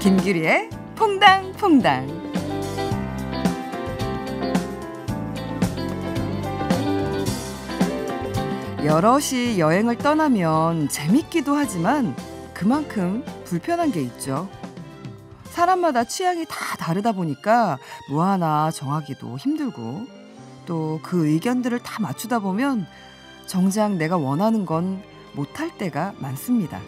김규리의 퐁당퐁당 여럿이 여행을 떠나면 재밌기도 하지만 그만큼 불편한 게 있죠. 사람마다 취향이 다 다르다 보니까 뭐 하나 정하기도 힘들고 또 그 의견들을 다 맞추다 보면 정작 내가 원하는 건 못할 때가 많습니다.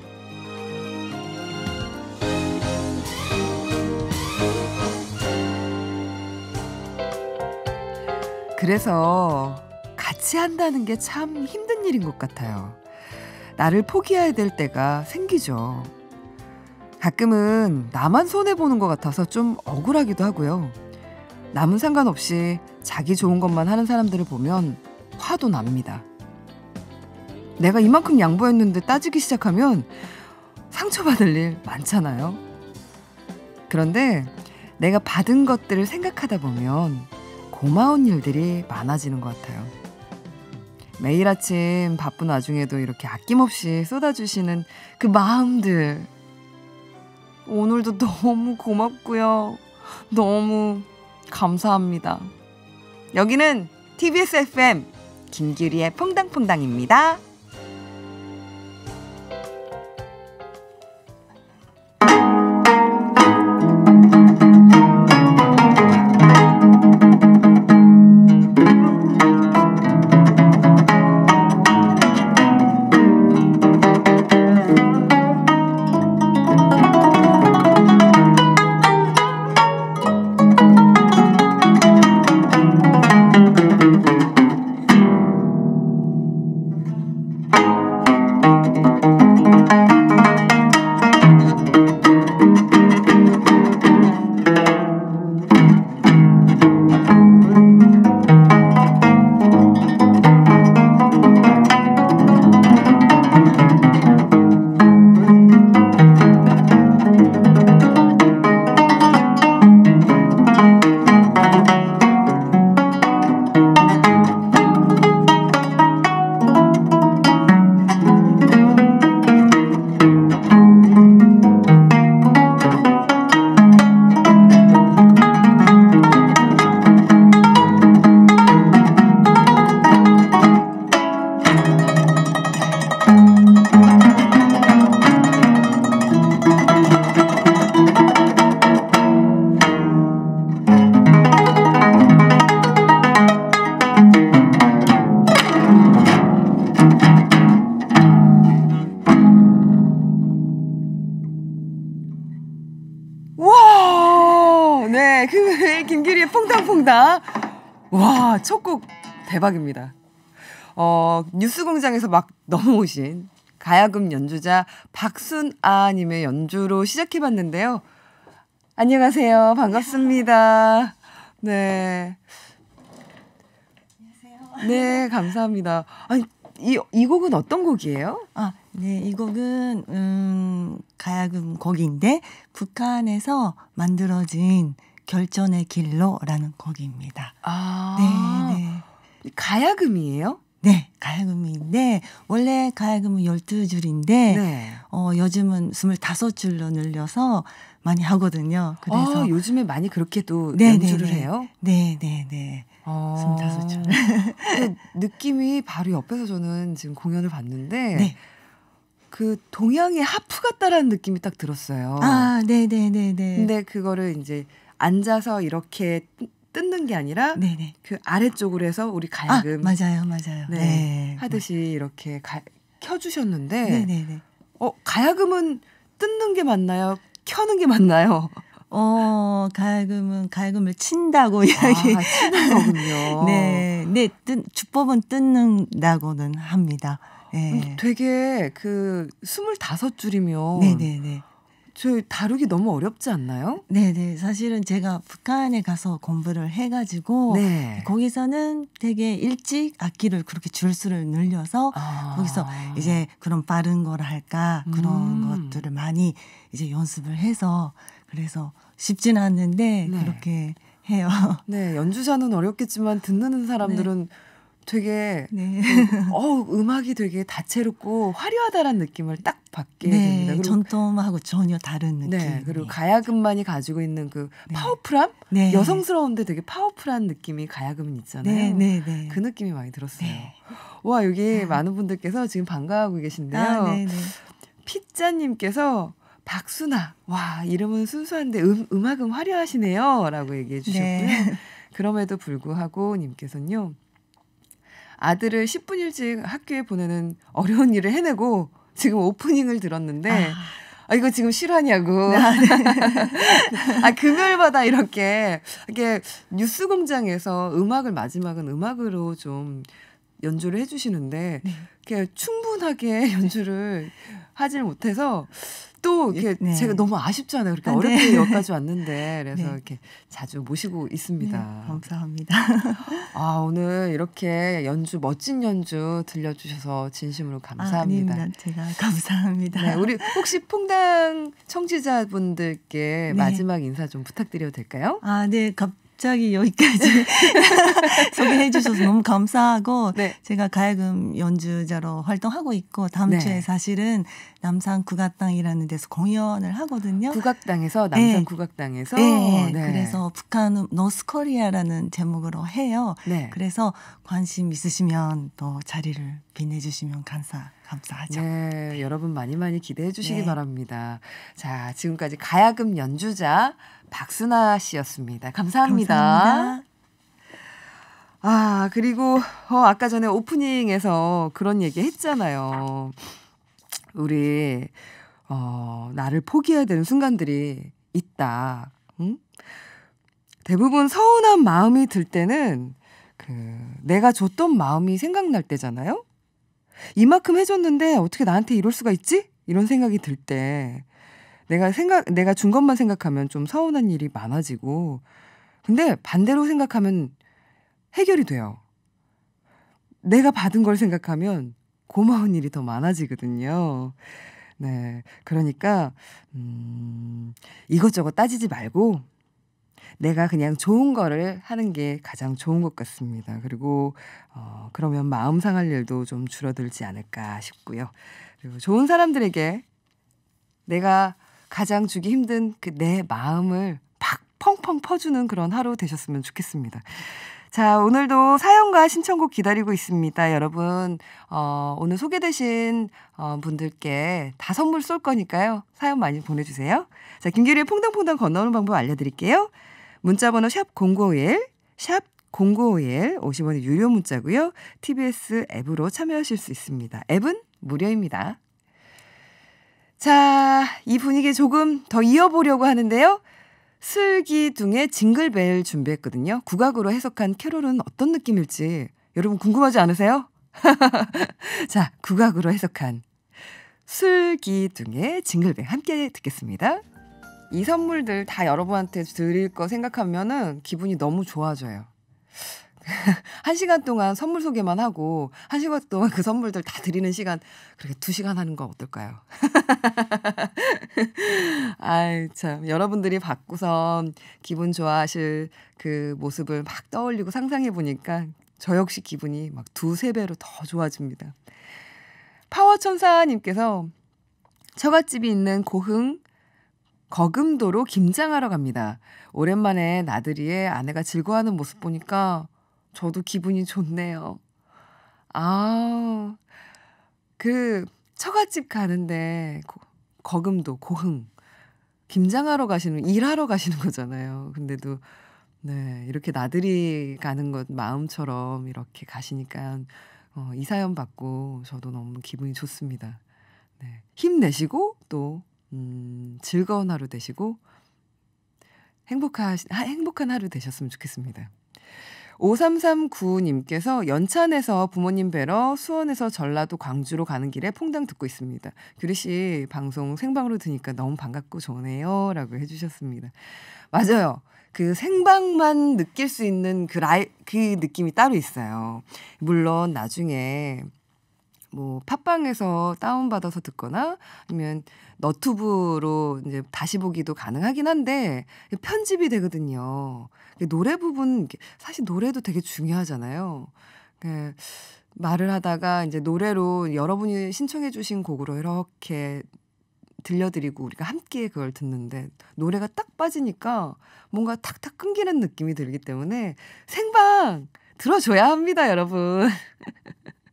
그래서 같이 한다는 게 참 힘든 일인 것 같아요. 나를 포기해야 될 때가 생기죠. 가끔은 나만 손해보는 것 같아서 좀 억울하기도 하고요. 남은 상관없이 자기 좋은 것만 하는 사람들을 보면 화도 납니다. 내가 이만큼 양보했는데 따지기 시작하면 상처받을 일 많잖아요. 그런데 내가 받은 것들을 생각하다 보면 고마운 일들이 많아지는 것 같아요. 매일 아침 바쁜 와중에도 이렇게 아낌없이 쏟아주시는 그 마음들. 오늘도 너무 고맙고요. 너무 감사합니다. 여기는 TBS FM 김규리의 퐁당퐁당입니다. 퐁당퐁당. 와, 첫 곡 대박입니다. 어, 뉴스 공장에서 막 넘어오신 가야금 연주자 박순아님의 연주로 시작해봤는데요. 안녕하세요. 반갑습니다. 네. 네, 감사합니다. 아니, 이, 이 곡은 어떤 곡이에요? 아, 네, 이 곡은, 음, 가야금 곡인데, 북한에서 만들어진 결전의 길로라는 곡입니다. 아. 네, 네. 가야금이에요? 네, 가야금인데 원래 가야금은 12줄인데 네. 어 요즘은 25줄로 늘려서 많이 하거든요. 그래서 아, 요즘에 많이 그렇게 또 네, 네, 연주를 네. 해요? 네, 네, 네. 어... 아. 25줄. 느낌이 바로 옆에서 저는 지금 공연을 봤는데 네. 그 동양의 하프 같다라는 느낌이 딱 들었어요. 아, 네, 네, 네, 네. 근데 그거를 이제 앉아서 이렇게 뜯는 게 아니라 네네. 그 아래쪽으로 해서 우리 갈금 아, 맞아요, 맞아요. 네, 네. 하듯이 이렇게 가, 켜주셨는데 네네네. 어 가야금은 뜯는 게 맞나요? 켜는 게 맞나요? 어, 갈금은 갈금을 친다고 아, 이야기. 아, 치는 거군요. 네, 네, 뜬, 주법은 뜯는다고는 합니다. 네. 음, 되게 그2 5 줄이면 네네네. 저 다루기 너무 어렵지 않나요? 네네. 사실은 제가 북한에 가서 공부를 해가지고 네. 거기서는 되게 일찍 악기를 그렇게 줄수를 늘려서 아. 거기서 이제 그런 빠른 거라 할까 그런 음. 것들을 많이 이제 연습을 해서 그래서 쉽지는 않는데 네. 그렇게 해요. 네. 연주자는 어렵겠지만 듣는 사람들은 네. 되게 네. 그, 어 음악이 되게 다채롭고 화려하다라는 느낌을 딱 받게 네, 됩니다. 그리고, 전통하고 전혀 다른 느낌. 네, 그리고 가야금만이 가지고 있는 그 네. 파워풀함, 네. 여성스러운데 되게 파워풀한 느낌이 가야금은 있잖아요. 네, 네, 네. 그 느낌이 많이 들었어요. 네. 와 여기 아. 많은 분들께서 지금 반가워하고 계신데요. 아, 네, 피자님께서 박수나 와 이름은 순수한데 음, 음악은 화려하시네요라고 얘기해 주셨고요. 그럼에도 불구하고 님께서는요. 아들을 10분 일찍 학교에 보내는 어려운 일을 해내고 지금 오프닝을 들었는데 아. 아 이거 지금 실화냐고. 네. 아 금요일마다 이렇게 이게 뉴스 공장에서 음악을 마지막은 음악으로 좀 연주를 해주시는데 네. 충분하게 연주를 하질 못해서 또 예, 이렇게 네. 제가 너무 아쉽잖아요. 그렇게 아, 네. 어렵게 네. 여기까지 왔는데 그래서 네. 이렇게 자주 모시고 있습니다. 네, 감사합니다. 아 오늘 이렇게 연주 멋진 연주 들려주셔서 진심으로 아, 감사합니다. 아, 제가 감사합니다. 우리 혹시 퐁당 청취자분들께 마지막 인사 좀 부탁드려도 될까요? 아네 갑. 갑자기 여기까지 소개해 주셔서 너무 감사하고 네. 제가 가야금 연주자로 활동하고 있고 다음 네. 주에 사실은 남산 국악당이라는 데서 공연을 하거든요. 국악당에서 네. 남산 네. 국악당에서 네. 그래서 북한 음, 노스코리아라는 제목으로 해요. 네. 그래서 관심 있으시면 또 자리를 빛내 주시면 감사 감사하죠. 네. 네, 여러분 많이 많이 기대해 주시기 바랍니다. 자, 지금까지 가야금 연주자 박순아 씨였습니다. 감사합니다. 감사합니다. 아, 그리고 어, 아까 전에 오프닝에서 그런 얘기 했잖아요. 우리 어, 나를 포기해야 되는 순간들이 있다. 응? 대부분 서운한 마음이 들 때는 그 내가 줬던 마음이 생각날 때잖아요. 이만큼 해줬는데 어떻게 나한테 이럴 수가 있지? 이런 생각이 들때 내가 생각 내가 준 것만 생각하면 좀 서운한 일이 많아지고 근데 반대로 생각하면 해결이 돼요. 내가 받은 걸 생각하면 고마운 일이 더 많아지거든요. 네. 그러니까 음 이것저것 따지지 말고 내가 그냥 좋은 거를 하는 게 가장 좋은 것 같습니다. 그리고 어, 그러면 마음 상할 일도 좀 줄어들지 않을까 싶고요. 그리고 좋은 사람들에게 내가 가장 주기 힘든 그 내 마음을 팍 펑펑 퍼주는 그런 하루 되셨으면 좋겠습니다. 자, 오늘도 사연과 신청곡 기다리고 있습니다. 여러분, 어, 오늘 소개되신 어, 분들께 다 선물 쏠 거니까요. 사연 많이 보내주세요. 자, 김규리의 퐁당퐁당 건너오는 방법 알려드릴게요. 문자번호 샵 051, 9샵 0951, 50원의 유료 문자고요. TBS 앱으로 참여하실 수 있습니다. 앱은 무료입니다. 자, 이 분위기 조금 더 이어보려고 하는데요. 슬기둥의 징글벨 준비했거든요. 국악으로 해석한 캐롤은 어떤 느낌일지 여러분 궁금하지 않으세요? 자, 국악으로 해석한 슬기둥의 징글벨 함께 듣겠습니다. 이 선물들 다 여러분한테 드릴 거 생각하면은 기분이 너무 좋아져요. 한 시간 동안 선물 소개만 하고 한 시간 동안 그 선물들 다 드리는 시간 그렇게 두 시간 하는 거 어떨까요? 아이 참 여러분들이 받고서 기분 좋아하실 그 모습을 막 떠올리고 상상해 보니까 저 역시 기분이 막 두세 배로 더 좋아집니다. 파워천사님께서 처갓집이 있는 고흥 거금도로 김장하러 갑니다. 오랜만에 나들이에 아내가 즐거워하는 모습 보니까 저도 기분이 좋네요. 아, 그 처갓집 가는데 고, 거금도 고흥 김장하러 가시는 일하러 가시는 거잖아요. 근데도 네 이렇게 나들이 가는 것 마음처럼 이렇게 가시니까 어, 이 사연 받고 저도 너무 기분이 좋습니다. 네, 힘내시고 또 음, 즐거운 하루 되시고 행복한 행복한 하루 되셨으면 좋겠습니다. 5339님께서 연찬에서 부모님 뵈러 수원에서 전라도 광주로 가는 길에 퐁당 듣고 있습니다. 규리 씨 방송 생방으로 드니까 너무 반갑고 좋네요. 라고 해주셨습니다. 맞아요. 그 생방만 느낄 수 있는 그 라이, 그 느낌이 따로 있어요. 물론 나중에 뭐 팟빵에서 다운받아서 듣거나 아니면 너튜브로 이제 다시 보기도 가능하긴 한데 편집이 되거든요. 노래 부분 사실 노래도 되게 중요하잖아요. 그 말을 하다가 이제 노래로 여러분이 신청해 주신 곡으로 이렇게 들려드리고 우리가 함께 그걸 듣는데 노래가 딱 빠지니까 뭔가 탁탁 끊기는 느낌이 들기 때문에 생방 들어줘야 합니다, 여러분.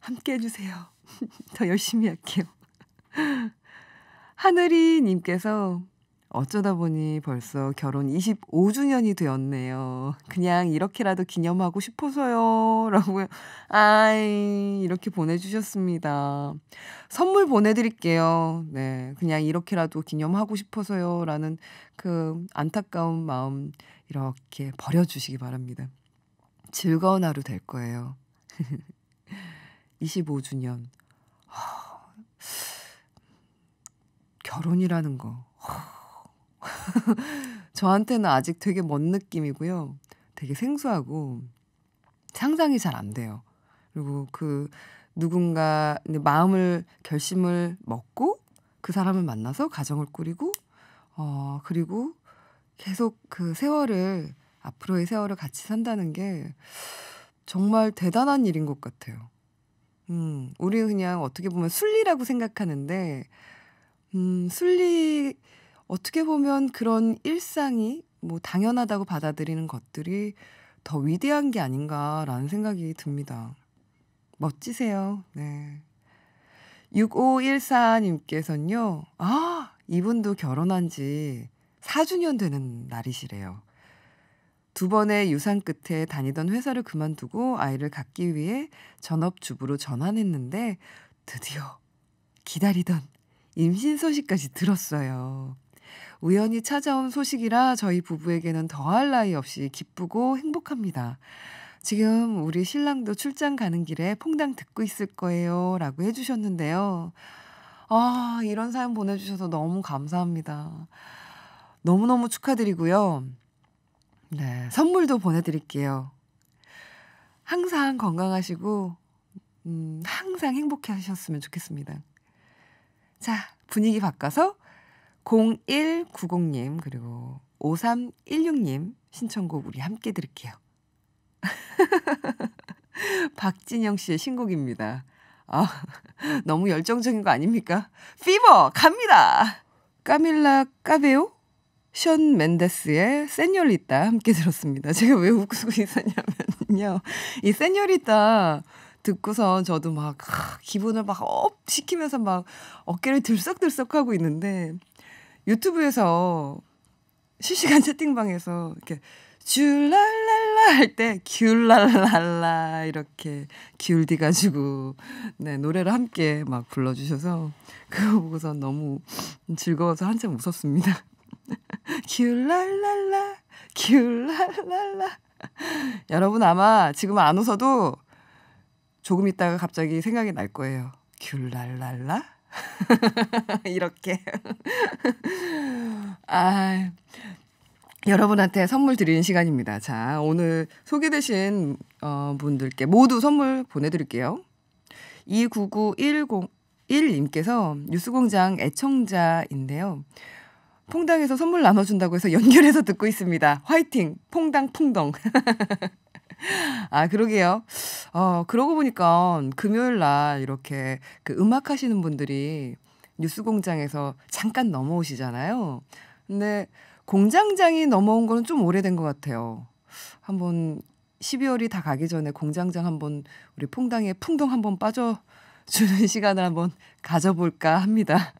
함께 해주세요. 더 열심히 할게요. 하늘이 님께서 어쩌다 보니 벌써 결혼 25주년이 되었네요. 그냥 이렇게라도 기념하고 싶어서요. 라고, 아이, 이렇게 보내주셨습니다. 선물 보내드릴게요. 네. 그냥 이렇게라도 기념하고 싶어서요. 라는 그 안타까운 마음 이렇게 버려주시기 바랍니다. 즐거운 하루 될 거예요. 25주년. 허, 결혼이라는 거. 허, 저한테는 아직 되게 먼 느낌이고요. 되게 생소하고 상상이 잘 안 돼요. 그리고 그 누군가 마음을 결심을 먹고 그 사람을 만나서 가정을 꾸리고 어 그리고 계속 그 세월을 앞으로의 세월을 같이 산다는 게 정말 대단한 일인 것 같아요. 음, 우리 그냥 어떻게 보면 순리라고 생각하는데, 음, 순리, 어떻게 보면 그런 일상이 뭐 당연하다고 받아들이는 것들이 더 위대한 게 아닌가라는 생각이 듭니다. 멋지세요. 네. 6514님께서는요, 아, 이분도 결혼한 지 4주년 되는 날이시래요. 두 번의 유산 끝에 다니던 회사를 그만두고 아이를 갖기 위해 전업주부로 전환했는데 드디어 기다리던 임신 소식까지 들었어요. 우연히 찾아온 소식이라 저희 부부에게는 더할 나위 없이 기쁘고 행복합니다. 지금 우리 신랑도 출장 가는 길에 퐁당 듣고 있을 거예요. 라고 해주셨는데요. 아, 이런 사연 보내주셔서 너무 감사합니다. 너무너무 축하드리고요. 네, 선물도 보내드릴게요. 항상 건강하시고, 음, 항상 행복해 하셨으면 좋겠습니다. 자, 분위기 바꿔서 0190님, 그리고 5316님 신청곡 우리 함께 들을게요. 박진영 씨의 신곡입니다. 아, 너무 열정적인 거 아닙니까? 피버 갑니다. 까밀라 까베오 션 맨데스의 세뇨리따 함께 들었습니다. 제가 왜 웃고 있었냐면요. 이 세뇨리따 듣고서 저도 막 기분을 막 업 시키면서 막 어깨를 들썩들썩 하고 있는데 유튜브에서 실시간 채팅방에서 이렇게 줄랄랄라할 때 귤랄랄라 이렇게 귤디 가지고 네 노래를 함께 막 불러주셔서 그거 보고서 너무 즐거워서 한참 웃었습니다. 귤랄랄라, 귤랄랄라. 여러분 아마 지금 안 웃어도 조금 있다가 갑자기 생각이 날 거예요. 귤랄랄라? 이렇게. 아, 여러분한테 선물 드리는 시간입니다. 자, 오늘 소개되신 어, 분들께 모두 선물 보내드릴게요. 299101님께서 뉴스공장 애청자인데요. 퐁당에서 선물 나눠준다고 해서 연결해서 듣고 있습니다. 화이팅! 퐁당, 풍덩. 아, 그러게요. 어, 그러고 보니까 금요일 날 이렇게 그 음악 하시는 분들이 뉴스 공장에서 잠깐 넘어오시잖아요. 근데 공장장이 넘어온 거는 좀 오래된 것 같아요. 한번 12월이 다 가기 전에 공장장 한번 우리 퐁당에 풍덩 한번 빠져주는 시간을 한번 가져볼까 합니다.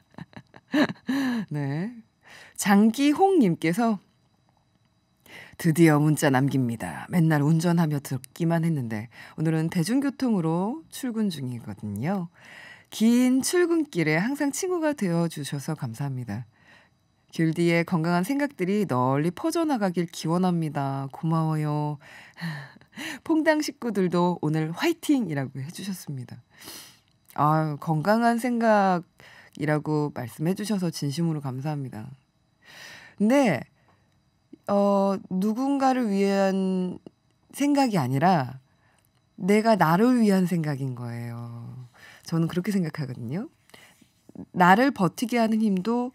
네. 장기홍님께서 드디어 문자 남깁니다. 맨날 운전하며 듣기만 했는데 오늘은 대중교통으로 출근 중이거든요. 긴 출근길에 항상 친구가 되어 주셔서 감사합니다. 귤 뒤에 건강한 생각들이 널리 퍼져나가길 기원합니다. 고마워요. 퐁당 식구들도 오늘 화이팅이라고 해주셨습니다. 아, 건강한 생각이라고 말씀해주셔서 진심으로 감사합니다. 근데 네. 어 누군가를 위한 생각이 아니라 내가 나를 위한 생각인 거예요. 저는 그렇게 생각하거든요. 나를 버티게 하는 힘도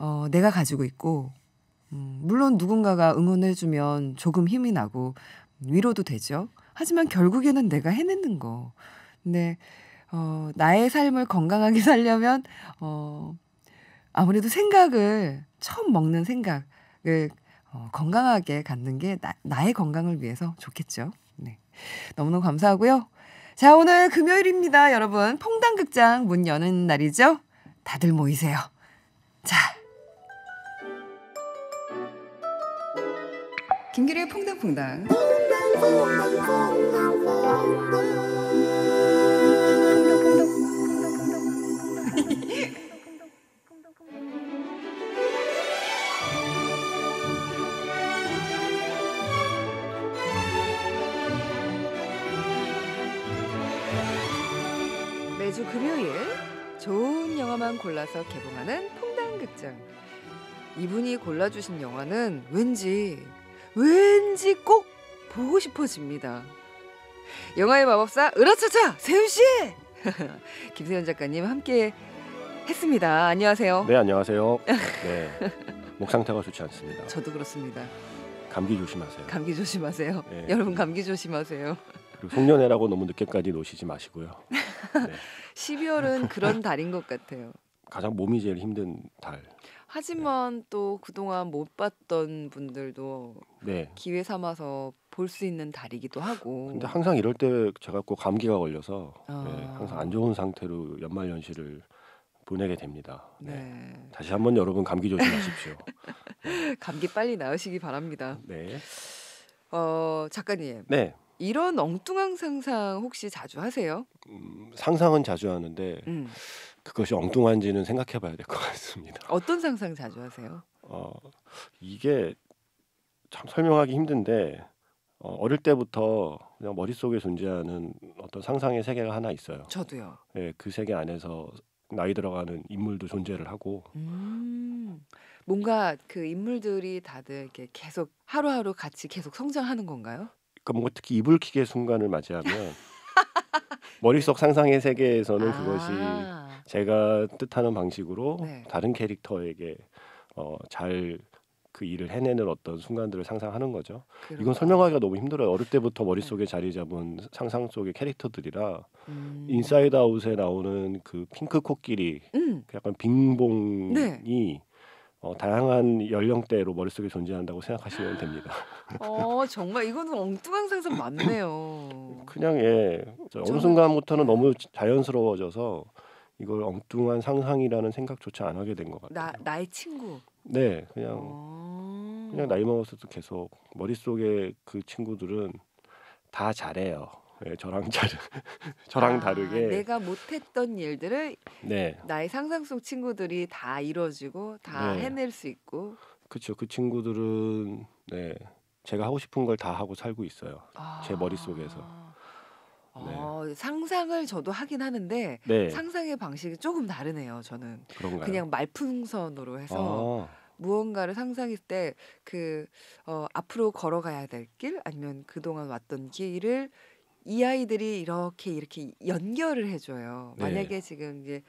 어, 내가 가지고 있고, 음, 물론 누군가가 응원해주면 조금 힘이 나고 음, 위로도 되죠. 하지만 결국에는 내가 해내는 거. 근데 네. 어, 나의 삶을 건강하게 살려면 어, 아무래도 생각을 처음 먹는 생각을 어, 건강하게 갖는 게 나, 의 건강을 위해서 좋겠죠. 네. 너무너무 감사하고요. 자, 오늘 금요일입니다. 여러분, 퐁당극장 문 여는 날이죠? 다들 모이세요. 자. 김규리의 퐁당퐁당. 퐁당퐁당. 금요일 좋은 영화만 골라서 개봉하는 퐁당극장. 이분이 골라주신 영화는 왠지 왠지 꼭 보고 싶어집니다. 영화의 마법사 으라차차 세윤 씨, 김세현 작가님 함께 했습니다. 안녕하세요. 네 안녕하세요. 네. 목 상태가 좋지 않습니다. 저도 그렇습니다. 감기 조심하세요. 감기 조심하세요. 네. 여러분 감기 조심하세요. 그리고 송년회라고 너무 늦게까지 노시지 마시고요. 네. 12월은 그런 달인 것 같아요. 가장 몸이 제일 힘든 달. 하지만 네. 또 그동안 못 봤던 분들도 네. 기회 삼아서 볼 수 있는 달이기도 하고. 근데 항상 이럴 때 제가 꼭 감기가 걸려서 아. 네, 항상 안 좋은 상태로 연말 연시를 보내게 됩니다. 네. 네. 다시 한번 여러분 감기 조심하십시오. 감기 빨리 나으시기 바랍니다. 네. 어, 작가님. 네. 이런 엉뚱한 상상 혹시 자주 하세요? 음, 상상은 자주 하는데 음. 그것이 엉뚱한지는 생각해봐야 될 것 같습니다. 어떤 상상 자주 하세요? 어, 이게 참 설명하기 힘든데 어, 어릴 때부터 그냥 머릿속에 존재하는 어떤 상상의 세계가 하나 있어요. 저도요. 예, 그 세계 안에서 나이 들어가는 인물도 존재를 하고 음, 뭔가 그 인물들이 다들 이렇게 계속 하루하루 같이 계속 성장하는 건가요? 그 뭔가 특히 이불 킥의 순간을 맞이하면 머릿속 네. 상상의 세계에서는 아~ 그것이 제가 뜻하는 방식으로 네. 다른 캐릭터에게 어, 잘 그 일을 해내는 어떤 순간들을 상상하는 거죠. 그렇구나. 이건 설명하기가 너무 힘들어요. 어릴 때부터 네. 머릿속에 네. 자리 잡은 상상 속의 캐릭터들이라 음. 인사이드 아웃에 나오는 그 핑크 코끼리 음. 그 약간 빙봉이 네. 어, 다양한 연령대로 머릿속에 존재한다고 생각하시면 됩니다. 어 정말 이거는 엉뚱한 상상 맞네요. 그냥 예 저, 어느 순간부터는 너무 자연스러워져서 이걸 엉뚱한 상상이라는 생각조차 안 하게 된 것 같아요. 나 나의 친구. 네 그냥 어. 그냥 나이 먹어도 계속 머릿 속에 그 친구들은 다 잘해요. 예, 저랑 잘 저랑 아, 다르게 내가 못했던 일들을 네. 나의 상상 속 친구들이 다 이루어지고 다 네. 해낼 수 있고 그렇죠 그 친구들은 네 제가 하고 싶은 걸 다 하고 살고 있어요 아. 제 머릿속에서 어, 네. 어, 상상을 저도 하긴 하는데 네. 상상의 방식이 조금 다르네요. 저는 그런가요? 그냥 말풍선으로 해서 아. 무언가를 상상했을 때그 어, 앞으로 걸어가야 될 길 아니면 그동안 왔던 길을 이 아이들이 이렇게 이렇게 연결을 해줘요. 네. 만약에 지금 이제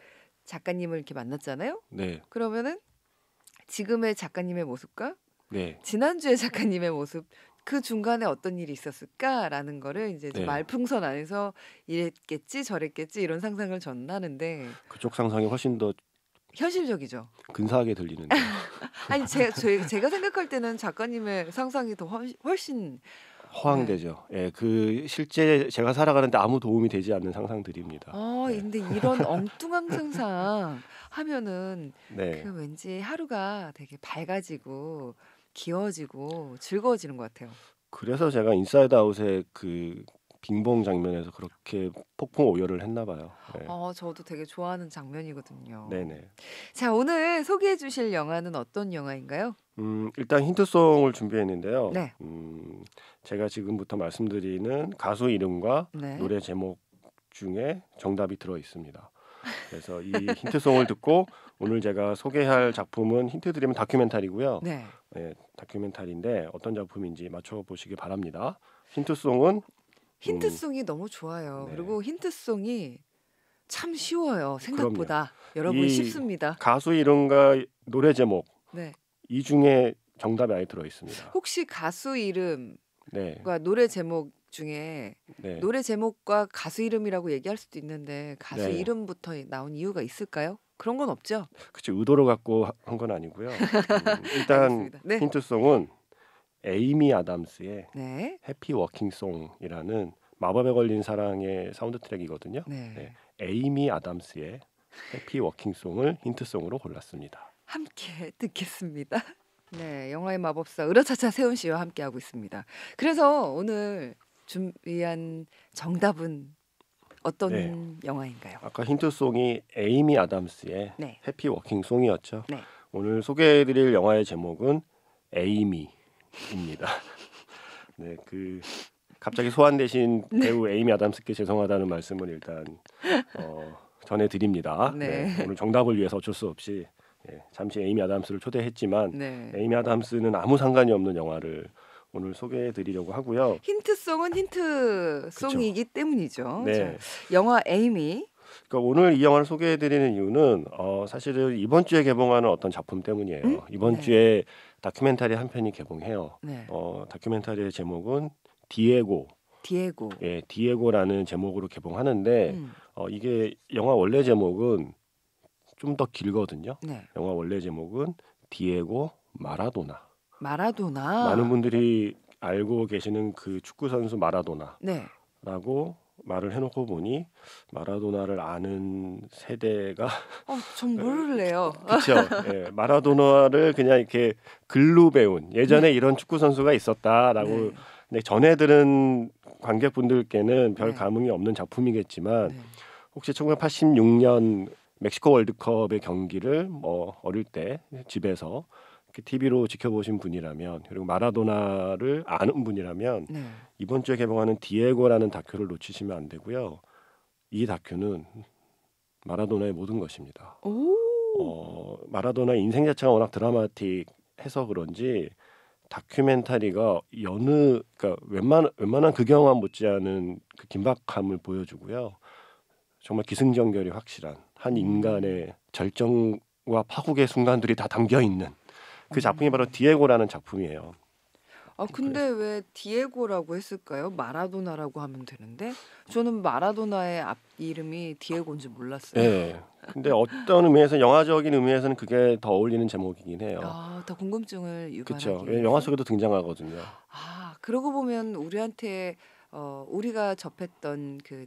작가님을 이렇게 만났잖아요. 네. 그러면은 지금의 작가님의 모습과 네. 지난주에 작가님의 모습 그 중간에 어떤 일이 있었을까라는 거를 이제 네. 말풍선 안에서 이랬겠지 저랬겠지 이런 상상을 전하는데 그쪽 상상이 훨씬 더 현실적이죠. 근사하게 들리는데. 아니 제가 제, 가 생각할 때는 작가님의 상상이 더 훨씬 네. 허황되죠. 네. 예, 그 실제 제가 살아가는데 아무 도움이 되지 않는 상상들입니다. 어, 네. 근데 이런 엉뚱한 상상 하면은 네. 그 왠지 하루가 되게 밝아지고 기어지고 즐거워지는 것 같아요. 그래서 제가 인사이드 아웃의 그 빙봉 장면에서 그렇게 폭풍 오열을 했나 봐요. 네. 어, 저도 되게 좋아하는 장면이거든요. 네네. 자, 오늘 소개해 주실 영화는 어떤 영화인가요? 음, 일단 힌트송을 준비했는데요. 네. 음, 제가 지금부터 말씀드리는 가수 이름과 네. 노래 제목 중에 정답이 들어 있습니다. 그래서 이 힌트송을 듣고 오늘 제가 소개할 작품은 힌트 드리면 다큐멘터리고요. 네. 네 다큐멘터리인데 어떤 작품인지 맞춰 보시기 바랍니다. 힌트송은 힌트송이 음, 너무 좋아요. 네. 그리고 힌트송이 참 쉬워요. 생각보다 그럼요. 여러분 쉽습니다. 가수 이름과 노래 제목 네. 이 중에 정답이 아예 들어 있습니다. 혹시 가수 이름과 네. 노래 제목 중에 네. 노래 제목과 가수 이름이라고 얘기할 수도 있는데 가수 네. 이름부터 나온 이유가 있을까요? 그런 건 없죠. 그치 의도로 갖고 한 건 아니고요. 음, 일단 네. 힌트송은 에이미 아담스의 네. 해피 워킹송이라는 마법에 걸린 사랑의 사운드 트랙이거든요. 네. 에이미 아담스의 해피 워킹송을 힌트송으로 골랐습니다. 함께 듣겠습니다. 네, 영화의 마법사 으라차차 세훈 씨와 함께 하고 있습니다. 그래서 오늘 준비한 정답은 어떤 네. 영화인가요? 아까 힌트송이 에이미 아담스의 네. 해피 워킹 송이었죠. 네. 오늘 소개해드릴 영화의 제목은 에이미입니다. 네, 그 갑자기 소환 대신 네. 배우 에이미 아담스께 죄송하다는 말씀을 일단 어, 전해드립니다. 네. 네, 오늘 정답을 위해서 어쩔 수 없이 네, 잠시 에이미 아담스를 초대했지만 네. 에이미 아담스는 아무 상관이 없는 영화를 오늘 소개해 드리려고 하고요. 힌트송은 힌트송이기 때문이죠. 네. 영화 에이미. 그러니까 오늘 이 영화를 소개해 드리는 이유는 어, 사실은 이번 주에 개봉하는 어떤 작품 때문이에요. 음? 이번 네. 주에 다큐멘터리 한 편이 개봉해요. 네. 어, 다큐멘터리의 제목은 디에고. 디에고. 예, 디에고라는 제목으로 개봉하는데 음. 어, 이게 영화 원래 제목은 좀더 길거든요. 네. 영화 원래 제목은 디에고 마라도나. 마라도나. 많은 분들이 알고 계시는 그 축구 선수 마라도나라고 네. 말을 해놓고 보니 마라도나를 아는 세대가 어, 전 모를래요. 그렇죠. 예, 마라도나를 그냥 이렇게 글로 배운 예전에 네. 이런 축구 선수가 있었다라고 네. 전해 들은 관객분들께는 별 네. 감흥이 없는 작품이겠지만 네. 혹시 1986년 멕시코 월드컵의 경기를 뭐 어릴 때 집에서 이렇 TV로 지켜보신 분이라면 그리고 마라도나를 아는 분이라면 네. 이번 주에 개봉하는 디에고라는 다큐를 놓치시면 안 되고요. 이 다큐는 마라도나의 모든 것입니다. 오. 어, 마라도나 인생 자체가 워낙 드라마틱해서 그런지 다큐멘터리가 여느 그러니까 웬만 웬만한 극영화 못지않은 그 긴박함을 보여주고요. 정말 기승전결이 확실한 한 음. 인간의 절정과 파국의 순간들이 다 담겨 있는 그 작품이 바로 음. 디에고라는 작품이에요. 아 네. 근데 왜 디에고라고 했을까요? 마라도나라고 하면 되는데 저는 마라도나의 앞 이름이 디에고인지 몰랐어요. 네. 근데 어떤 의미에서 영화적인 의미에서는 그게 더 어울리는 제목이긴 해요. 아, 더 궁금증을 유발하기. 그렇죠. 영화 속에도 등장하거든요. 아, 그러고 보면 우리한테 어, 우리가 접했던 그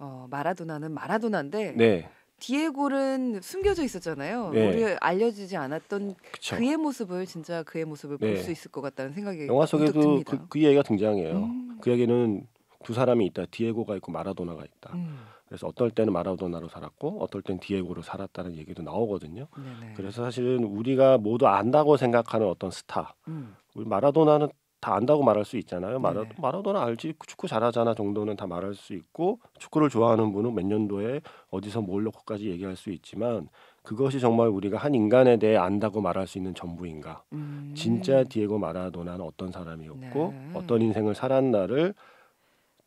어, 마라도나는 마라도나인데 네. 디에고는 숨겨져 있었잖아요. 네. 우리 알려지지 않았던 그쵸. 그의 모습을 진짜 그의 모습을 네. 볼수 있을 것 같다는 생각이 영화 속에도 그, 그 얘기가 등장해요. 음. 그 얘기는 두 사람이 있다. 디에고가 있고 마라도나가 있다. 음. 그래서 어떨 때는 마라도나로 살았고 어떨 땐 디에고로 살았다는 얘기도 나오거든요. 네네. 그래서 사실은 우리가 모두 안다고 생각하는 어떤 스타, 음. 우리 마라도나는 다 안다고 말할 수 있잖아요. 마라, 네. 마라도나 알지 축구 잘하잖아 정도는 다 말할 수 있고 축구를 좋아하는 분은 몇 년도에 어디서 뭘 넣고까지 얘기할 수 있지만 그것이 정말 우리가 한 인간에 대해 안다고 말할 수 있는 전부인가? 음. 진짜 디에고 마라도나는 어떤 사람이었고 네. 어떤 인생을 살았나를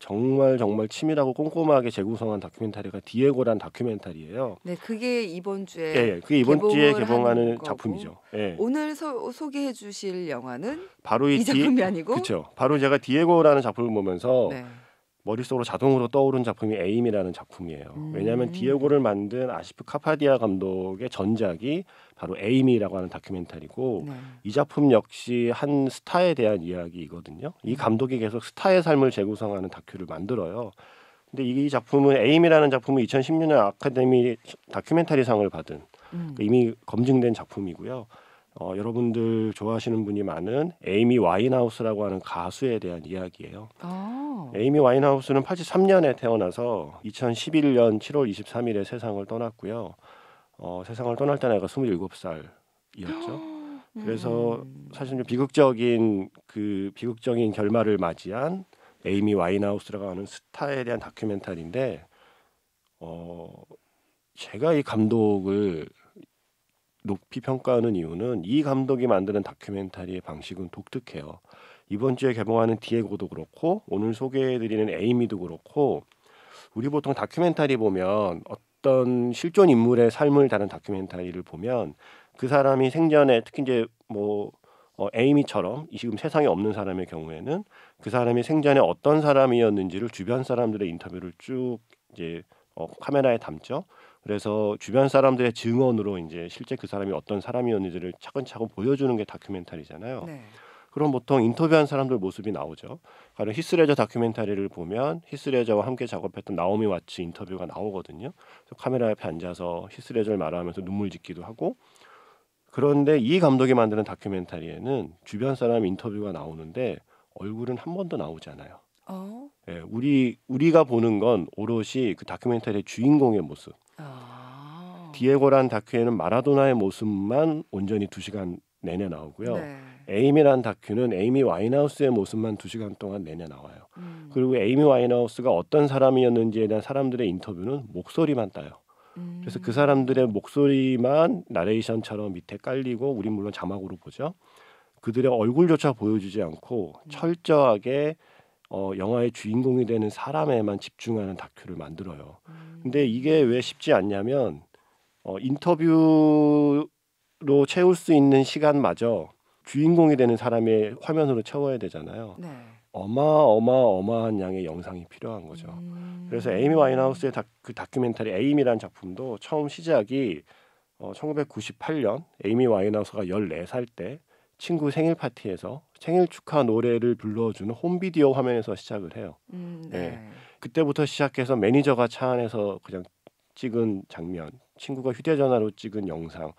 정말 정말 치밀하고 꼼꼼하게 재구성한 다큐멘터리가 디에고란 다큐멘터리예요. 네, 그게 이번 주에 예, 예 그게 이번 주에 개봉하는 작품이죠. 예. 오늘 소, 개해 주실 영화는 바로 이, 이 작품이 디, 아니고 그렇죠. 바로 제가 디에고라는 작품을 보면서 네. 머릿속으로 자동으로 떠오른 작품이 에임이라는 작품이에요. 음. 왜냐하면 디에고를 만든 아시프 카파디아 감독의 전작이 바로 에임이라고 하는 다큐멘터리고 네. 이 작품 역시 한 스타에 대한 이야기이거든요. 이 음. 감독이 계속 스타의 삶을 재구성하는 다큐를 만들어요. 근데 이 작품은 에임이라는 작품은 2016년 아카데미 다큐멘터리상을 받은 음. 이미 검증된 작품이고요. 어, 여러분들 좋아하시는 분이 많은 에이미 와인하우스라고 하는 가수에 대한 이야기예요. 아. 에이미 와인하우스는 83년에 태어나서 2011년 7월 23일에 세상을 떠났고요. 어, 세상을 떠날 때 나이가 27살이었죠. 그래서 음. 사실 좀 비극적인 그 비극적인 결말을 맞이한 에이미 와인하우스라고 하는 스타에 대한 다큐멘터리인데 어 제가 이 감독을 높이 평가하는 이유는 이 감독이 만드는 다큐멘터리의 방식은 독특해요. 이번 주에 개봉하는 디에고도 그렇고 오늘 소개해드리는 에이미도 그렇고 우리 보통 다큐멘터리 보면 어떤 실존 인물의 삶을 다룬 다큐멘터리를 보면 그 사람이 생전에 특히 이제 뭐 어, 에이미처럼 이 지금 세상에 없는 사람의 경우에는 그 사람이 생전에 어떤 사람이었는지를 주변 사람들의 인터뷰를 쭉 이제 어, 카메라에 담죠. 그래서 주변 사람들의 증언으로 이제 실제 그 사람이 어떤 사람이었는지를 차근차근 보여주는 게 다큐멘터리잖아요. 네. 그럼 보통 인터뷰한 사람들 모습이 나오죠. 가령 히스레저 다큐멘터리를 보면 히스레저와 함께 작업했던 나오미 와츠 인터뷰가 나오거든요. 그래서 카메라 앞에 앉아서 히스레저를 말하면서 눈물 짓기도 하고 그런데 이 감독이 만드는 다큐멘터리에는 주변 사람 인터뷰가 나오는데 얼굴은 한 번도 나오지 않아요. 어? 예, 우리 우리가 보는 건 오롯이 그 다큐멘터리의 주인공의 모습. 어. 디에고란 다큐에는 마라도나의 모습만 온전히 두 시간 내내 나오고요. 네. 에이미라는 다큐는 에이미 와인하우스의 모습만 두 시간 동안 내내 나와요. 음. 그리고 에이미 와인하우스가 어떤 사람이었는지에 대한 사람들의 인터뷰는 목소리만 따요. 음. 그래서 그 음. 사람들의 목소리만 나레이션처럼 밑에 깔리고 우리 물론 자막으로 보죠. 그들의 얼굴조차 보여주지 않고 음. 철저하게 어, 영화의 주인공이 되는 사람에만 집중하는 다큐를 만들어요. 음. 근데 이게 왜 쉽지 않냐면 어, 인터뷰로 채울 수 있는 시간마저 주인공이 되는 사람의 화면으로 채워야 되잖아요. 네. 어마어마어마한 양의 영상이 필요한 거죠. 음. 그래서 에이미 와인하우스의 다, 그 다큐멘터리 에이미라는 임 작품도 처음 시작이 어, 1998년 에이미 와인하우스가 14살 때 친구 생일 파티에서 생일 축하 노래를 불러주는 홈비디오 화면에서 시작을 해요. 음, 네. 네. 그때부터 시작해서 매니저가 차 안에서 그냥 찍은 장면, 친구가 휴대전화로 찍은 영상,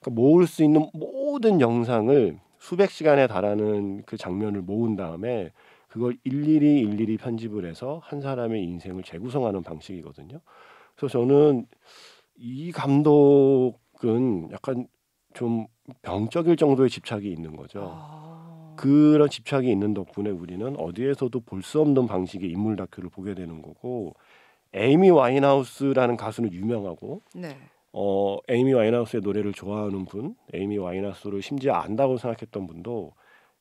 그러니까 모을 수 있는 모든 영상을 수백 시간에 달하는 그 장면을 모은 다음에 그걸 일일이 일일이 편집을 해서 한 사람의 인생을 재구성하는 방식이거든요. 그래서 저는 이 감독은 약간 좀 병적일 정도의 집착이 있는 거죠. 아. 그런 집착이 있는 덕분에 우리는 어디에서도 볼 수 없는 방식의 인물 다큐를 보게 되는 거고 에이미 와인하우스라는 가수는 유명하고 네. 어, 에이미 와인하우스의 노래를 좋아하는 분, 에이미 와인하우스를 심지어 안다고 생각했던 분도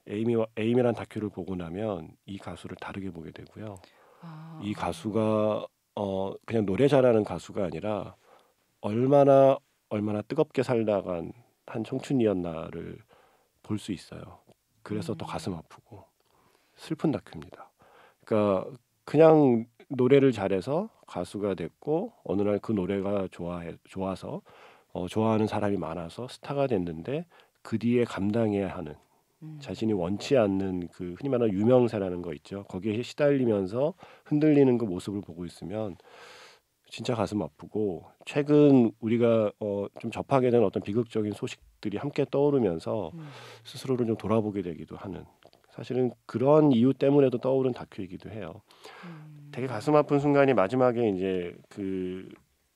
에이미 에이미란 다큐를 보고 나면 이 가수를 다르게 보게 되고요. 아. 이 가수가 어, 그냥 노래 잘하는 가수가 아니라 얼마나 얼마나 뜨겁게 살다간 한 청춘이었나를 볼 수 있어요. 그래서 음. 더 가슴 아프고 슬픈 다큐입니다. 그러니까 그냥 노래를 잘해서 가수가 됐고 어느 날 그 노래가 좋아해 좋아서 어, 좋아하는 사람이 많아서 스타가 됐는데 그 뒤에 감당해야 하는 음. 자신이 원치 않는 그 흔히 말하는 유명세라는 거 있죠. 거기에 시달리면서 흔들리는 그 모습을 보고 있으면 진짜 가슴 아프고 최근 우리가 어, 좀 접하게 된 어떤 비극적인 소식들이 함께 떠오르면서 음. 스스로를 좀 돌아보게 되기도 하는 사실은 그런 이유 때문에도 떠오른 다큐이기도 해요. 음. 되게 가슴 아픈 순간이 마지막에 이제 그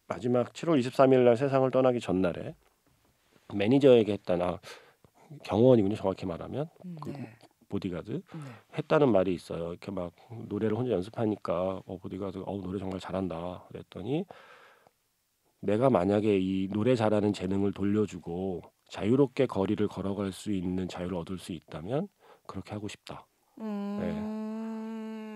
마지막 7월 23일 날 세상을 떠나기 전날에 매니저에게 했던 아 경호원이군요 정확히 말하면 음, 그 네. 그 보디가드 음, 네. 했다는 말이 있어요. 이렇게 막 노래를 혼자 연습하니까 어 보디가드 어 노래 정말 잘한다 그랬더니 내가 만약에 이 노래 잘하는 재능을 돌려주고 자유롭게 거리를 걸어갈 수 있는 자유를 얻을 수 있다면 그렇게 하고 싶다. 음. 네.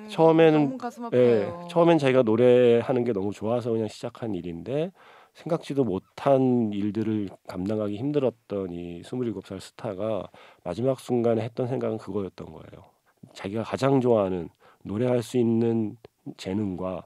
음, 처음에는 예, 처음엔 자기가 노래하는 게 너무 좋아서 그냥 시작한 일인데 생각지도 못한 일들을 감당하기 힘들었던 이 27살 스타가 마지막 순간에 했던 생각은 그거였던 거예요. 자기가 가장 좋아하는 노래할 수 있는 재능과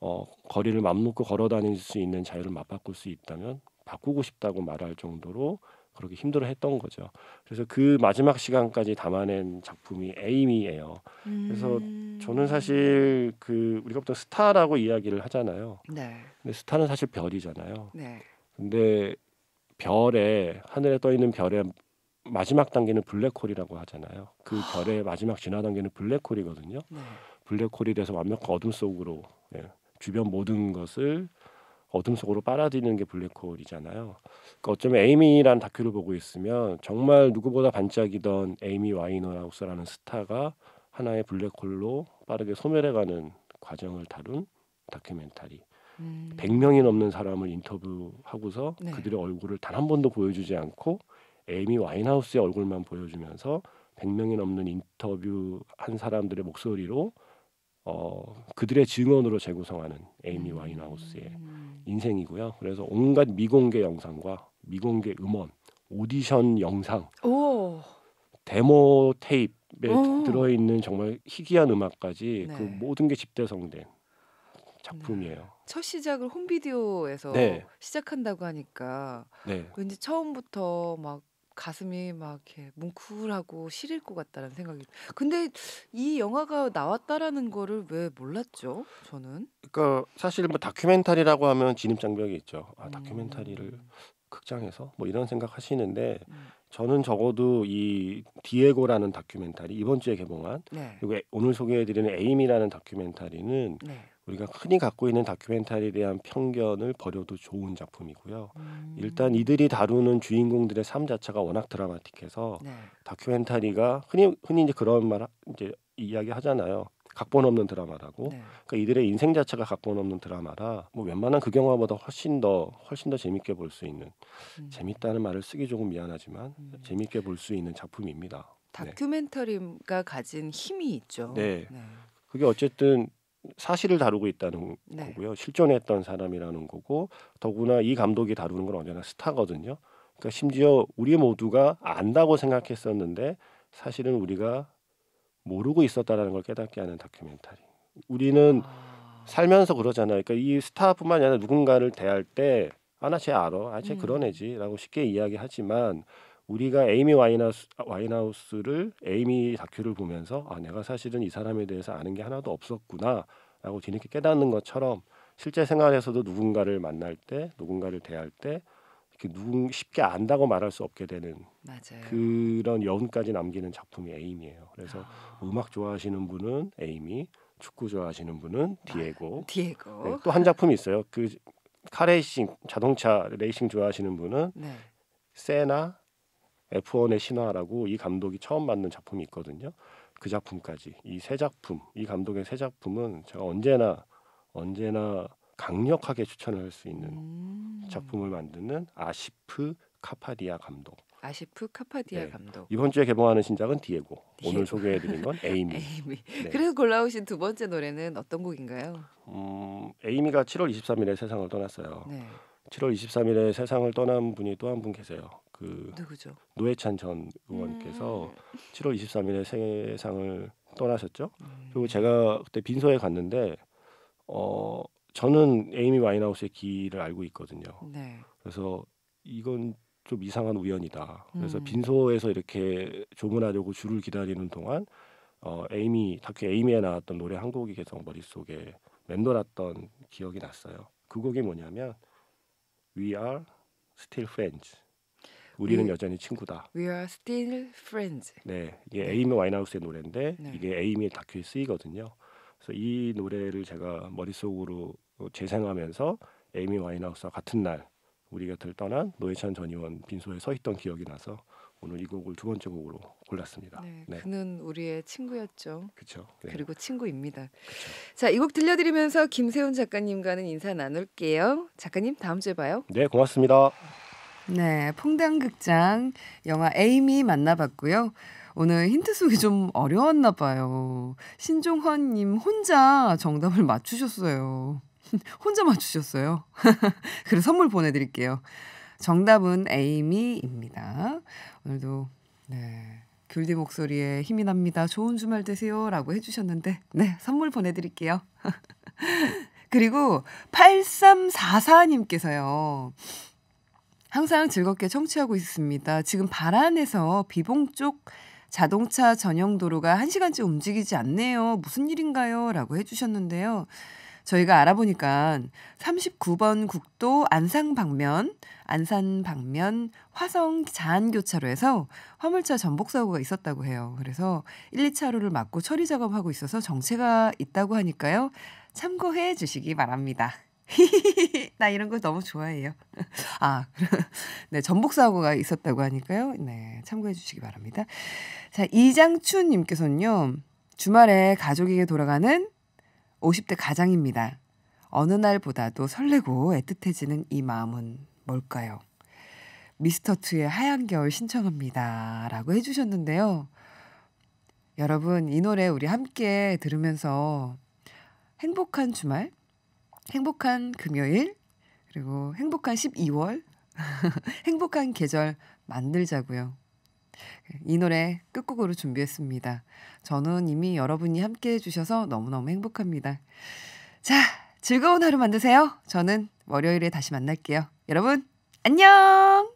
어, 거리를 맘 놓고 걸어 다닐 수 있는 자유를 맛바꿀수 있다면 바꾸고 싶다고 말할 정도로 그렇게 힘들어했던 거죠. 그래서 그 마지막 시간까지 담아낸 작품이 에이미예요. 음. 그래서 저는 사실 그 우리가 보통 스타라고 이야기를 하잖아요. 네. 근데 스타는 사실 별이잖아요. 네. 근데 별에 하늘에 떠 있는 별의 마지막 단계는 블랙홀이라고 하잖아요. 그 아. 별의 마지막 진화 단계는 블랙홀이거든요. 네. 블랙홀이 돼서 완벽한 어둠 속으로 예, 주변 모든 것을 어둠 속으로 빨아들이는 게 블랙홀이잖아요. 그러니까 어쩌면 에이미란 다큐를 보고 있으면 정말 누구보다 반짝이던 에이미 와이너하우스라는 스타가 하나의 블랙홀로 빠르게 소멸해가는 과정을 다룬 다큐멘터리. 음. 100명이 넘는 사람을 인터뷰하고서 네. 그들의 얼굴을 단 한 번도 보여주지 않고 에이미 와인하우스의 얼굴만 보여주면서 100명이 넘는 인터뷰한 사람들의 목소리로 어, 그들의 증언으로 재구성하는 에이미 음. 와인하우스의 음. 인생이고요. 그래서 온갖 미공개 영상과 미공개 음원, 오디션 영상, 오. 데모 테이프에 오. 들어있는 정말 희귀한 음악까지 네. 그 모든 게 집대성된 작품이에요. 네. 첫 시작을 홈비디오에서 네. 시작한다고 하니까 네. 왠지 처음부터 막 가슴이 막 이렇게 뭉클하고 시릴 것 같다는 생각이. 근데 이 영화가 나왔다라는 거를 왜 몰랐죠? 저는. 그러니까 사실 뭐 다큐멘터리라고 하면 진입 장벽이 있죠. 아 음. 다큐멘터리를 음. 극장에서 뭐 이런 생각 하시는데 음. 저는 적어도 이 디에고라는 다큐멘터리 이번 주에 개봉한 네. 그리고 오늘 소개해드리는 에임이라는 다큐멘터리는 네. 우리가 흔히 갖고 있는 다큐멘터리에 대한 편견을 버려도 좋은 작품이고요. 음. 일단 이들이 다루는 주인공들의 삶 자체가 워낙 드라마틱해서 네. 다큐멘터리가 흔히 흔히 이제 그런 말 이제 이야기 하잖아요. 각본 없는 드라마라고. 네. 그러니까 이들의 인생 자체가 각본 없는 드라마라 뭐 웬만한 그영화보다 훨씬 더 훨씬 더 재밌게 볼 수 있는 음. 재밌다는 말을 쓰기 조금 미안하지만 음. 재밌게 볼 수 있는 작품입니다. 네. 다큐멘터리가 네. 가진 힘이 있죠. 네. 네. 그게 어쨌든 사실을 다루고 있다는 네. 거고요. 실존했던 사람이라는 거고 더구나 이 감독이 다루는 건 언제나 스타거든요. 그러니까 심지어 우리 모두가 안다고 생각했었는데 사실은 우리가 모르고 있었다라는 걸 깨닫게 하는 다큐멘터리. 우리는 아... 살면서 그러잖아요. 그러니까 이 스타뿐만 아니라 누군가를 대할 때 아나쟤 알아, 아쟤 음. 그런 애지라고 쉽게 이야기하지만 우리가 에이미 와인하우스, 와인하우스를 에이미 다큐를 보면서 아 내가 사실은 이 사람에 대해서 아는 게 하나도 없었구나라고 뒤늦게 깨닫는 것처럼 실제 생활에서도 누군가를 만날 때 누군가를 대할 때 이렇게 누군 쉽게 안다고 말할 수 없게 되는 맞아요. 그런 여운까지 남기는 작품이 에이미예요. 그래서 아. 음악 좋아하시는 분은 에이미, 축구 좋아하시는 분은 디에고. 아, 디에고. 네, 또한 작품이 있어요. 그 카레이싱 자동차 레이싱 좋아하시는 분은 네. 세나 F1의 신화라고 이 감독이 처음 만든 작품이 있거든요. 그 작품까지 이 세 작품, 이 감독의 세 작품은 제가 언제나 언제나 강력하게 추천할수 있는 음. 작품을 만드는 아시프 카파디아 감독. 아시프 카파디아 네. 감독. 이번 주에 개봉하는 신작은 디에고. 디에고. 오늘 소개해드린 건 에이미. 에이미. 네. 그래서 골라오신 두 번째 노래는 어떤 곡인가요? 음, 에이미가 7월 23일에 세상을 떠났어요. 네. 7월 23일에 세상을 떠난 분이 또 한 분 계세요. 그 누구죠? 노회찬 전 의원께서 음. 7월 23일에 세상을 떠나셨죠. 음. 그리고 제가 그때 빈소에 갔는데 어 저는 에이미 와인하우스의 길을 알고 있거든요. 네. 그래서 이건 좀 이상한 우연이다. 그래서 음. 빈소에서 이렇게 조문하려고 줄을 기다리는 동안 어 에이미 다큐 에이미에 나왔던 노래 한 곡이 계속 머릿속에 맴돌았던 기억이 났어요. 그 곡이 뭐냐면 We are still friends. 우리는 음. 여전히 친구다. We are still friends. 네, 이게 네. 에이미 와인하우스의 노래인데 네. 이게 에이미의 다큐에 쓰이거든요. 그래서 이 노래를 제가 머릿속으로 재생하면서 에이미 와인하우스와 같은 날 우리 곁을 떠난 노회찬 전 의원 빈소에 서 있던 기억이 나서 오늘 이 곡을 두 번째 곡으로 골랐습니다. 네, 네. 그는 우리의 친구였죠. 그렇죠. 네. 그리고 친구입니다. 자, 이 곡 들려드리면서 김세훈 작가님과는 인사 나눌게요. 작가님 다음 주에 봐요. 네, 고맙습니다. 네, 퐁당극장 영화 에이미 만나봤고요. 오늘 힌트 속이 좀 어려웠나 봐요. 신종헌님 혼자 정답을 맞추셨어요. 혼자 맞추셨어요. 그래 선물 보내드릴게요. 정답은 에이미입니다. 오늘도 네. 귤디 목소리에 힘이 납니다. 좋은 주말 되세요. 라고 해주셨는데, 네, 선물 보내드릴게요. 그리고 8344님께서요. 항상 즐겁게 청취하고 있습니다. 지금 바안에서 비봉 쪽 자동차 전용 도로가 1시간째 움직이지 않네요. 무슨 일인가요? 라고 해주셨는데요. 저희가 알아보니까 39번 국도 안산 방면, 안산 방면 화성 자안 교차로에서 화물차 전복 사고가 있었다고 해요. 그래서 1, 2차로를 막고 처리 작업하고 있어서 정체가 있다고 하니까요. 참고해 주시기 바랍니다. 나 이런 거 너무 좋아해요. 아, 네, 전복 사고가 있었다고 하니까요. 네, 참고해 주시기 바랍니다. 자, 이장춘 님께서는요. 주말에 가족에게 돌아가는 50대 가장입니다. 어느 날보다도 설레고 애틋해지는 이 마음은 뭘까요? 미스터투의 하얀 겨울 신청합니다. 라고 해주셨는데요. 여러분, 이 노래 우리 함께 들으면서 행복한 주말, 행복한 금요일, 그리고 행복한 12월, 행복한 계절 만들자고요. 이 노래 끝곡으로 준비했습니다. 저는 이미 여러분이 함께 해주셔서 너무너무 행복합니다. 자, 즐거운 하루 만드세요. 저는 월요일에 다시 만날게요. 여러분, 안녕!